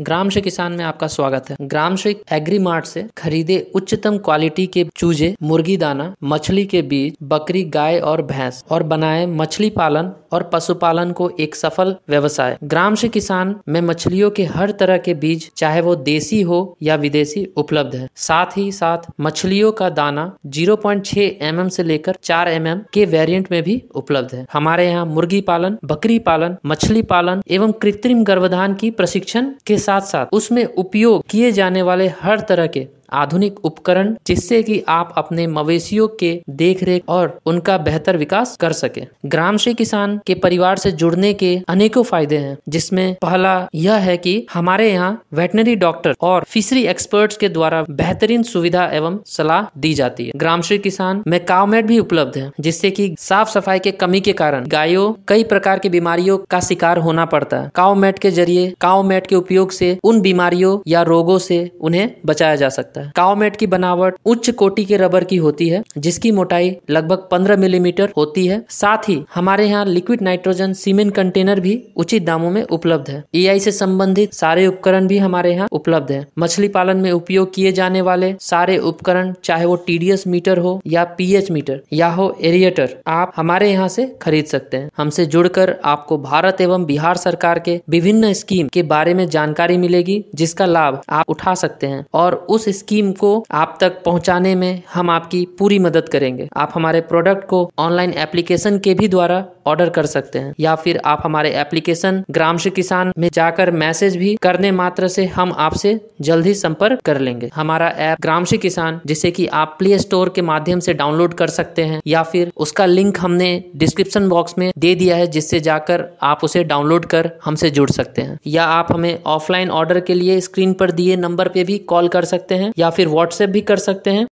ग्राम से किसान में आपका स्वागत है ग्राम से एग्री मार्ट से खरीदे उच्चतम क्वालिटी के चूजे मुर्गी दाना मछली के बीज बकरी गाय और भैंस और बनाए मछली पालन और पशुपालन को एक सफल व्यवसाय ग्राम से किसान में मछलियों के हर तरह के बीज चाहे वो देसी हो या विदेशी उपलब्ध है साथ ही साथ मछलियों का दाना 0.6 पॉइंट mm से लेकर 4 mm के वेरिएंट में भी उपलब्ध है हमारे यहाँ मुर्गी पालन बकरी पालन मछली पालन एवं कृत्रिम गर्भधान की प्रशिक्षण के साथ साथ उसमें उपयोग किए जाने वाले हर तरह के आधुनिक उपकरण जिससे कि आप अपने मवेशियों के देखरेख और उनका बेहतर विकास कर सके ग्राम से किसान के परिवार से जुड़ने के अनेकों फायदे हैं जिसमें पहला यह है कि हमारे यहाँ वेटनरी डॉक्टर और फिशरी एक्सपर्ट्स के द्वारा बेहतरीन सुविधा एवं सलाह दी जाती है ग्राम ग्रामश्री किसान में कावमेट भी उपलब्ध है जिससे की साफ सफाई के कमी के कारण गायों कई प्रकार की बीमारियों का शिकार होना पड़ता है कावमेट के जरिए कावमेट के उपयोग से उन बीमारियों या रोगों से उन्हें बचाया जा सकता है है कावमेट की बनावट उच्च कोटि के रबर की होती है जिसकी मोटाई लगभग पंद्रह मिलीमीटर होती है साथ ही हमारे यहाँ लिक्विड नाइट्रोजन सीमेंट कंटेनर भी उचित दामों में उपलब्ध है ई से संबंधित सारे उपकरण भी हमारे यहाँ उपलब्ध है मछली पालन में उपयोग किए जाने वाले सारे उपकरण चाहे वो टीडीएस मीटर हो या पीएच मीटर या हो एरिएटर आप हमारे यहाँ से खरीद सकते हैं हमसे जुड़कर आपको भारत एवं बिहार सरकार के विभिन्न स्कीम के बारे में जानकारी मिलेगी जिसका लाभ आप उठा सकते हैं और उस स्कीम स्कीम को आप तक पहुंचाने में हम आपकी पूरी मदद करेंगे आप हमारे प्रोडक्ट को ऑनलाइन एप्लीकेशन के भी द्वारा ऑर्डर कर सकते हैं या फिर आप हमारे एप्लीकेशन ग्राम से किसान में जाकर मैसेज भी करने मात्र से हम आपसे जल्द ही संपर्क कर लेंगे हमारा ऐप ग्राम से किसान जिसे कि आप प्ले स्टोर के माध्यम से डाउनलोड कर सकते हैं या फिर उसका लिंक हमने डिस्क्रिप्शन बॉक्स में दे दिया है जिससे जाकर आप उसे डाउनलोड कर हमसे जुड़ सकते हैं या आप हमें ऑफलाइन ऑर्डर के लिए स्क्रीन पर दिए नंबर पे भी कॉल कर सकते हैं या फिर व्हाट्सएप भी कर सकते हैं